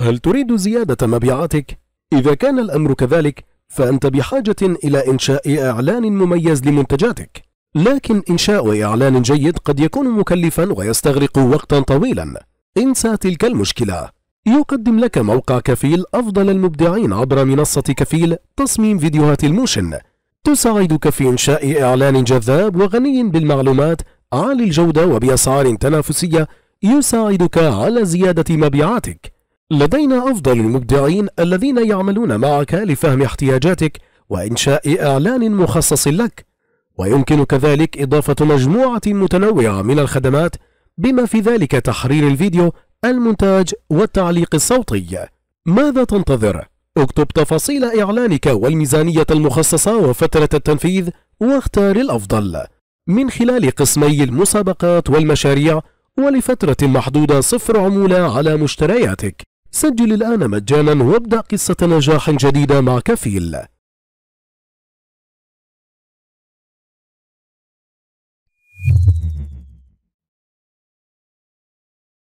هل تريد زيادة مبيعاتك؟ إذا كان الأمر كذلك فأنت بحاجة إلى إنشاء إعلان مميز لمنتجاتك لكن إنشاء إعلان جيد قد يكون مكلفا ويستغرق وقتا طويلا انسى تلك المشكلة يقدم لك موقع كفيل أفضل المبدعين عبر منصة كفيل تصميم فيديوهات الموشن تساعدك في إنشاء إعلان جذاب وغني بالمعلومات عالي الجودة وبأسعار تنافسية يساعدك على زيادة مبيعاتك لدينا أفضل المبدعين الذين يعملون معك لفهم احتياجاتك وإنشاء إعلان مخصص لك ويمكن كذلك إضافة مجموعة متنوعة من الخدمات بما في ذلك تحرير الفيديو المونتاج والتعليق الصوتي ماذا تنتظر؟ اكتب تفاصيل إعلانك والميزانية المخصصة وفترة التنفيذ واختار الأفضل من خلال قسمي المسابقات والمشاريع ولفترة محدودة صفر عمولة على مشترياتك سجل الآن مجانا وابدأ قصة نجاح جديدة مع كفيل